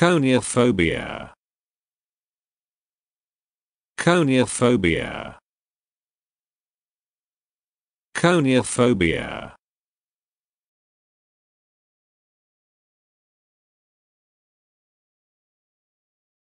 Coniophobia. Coniophobia. Coniophobia.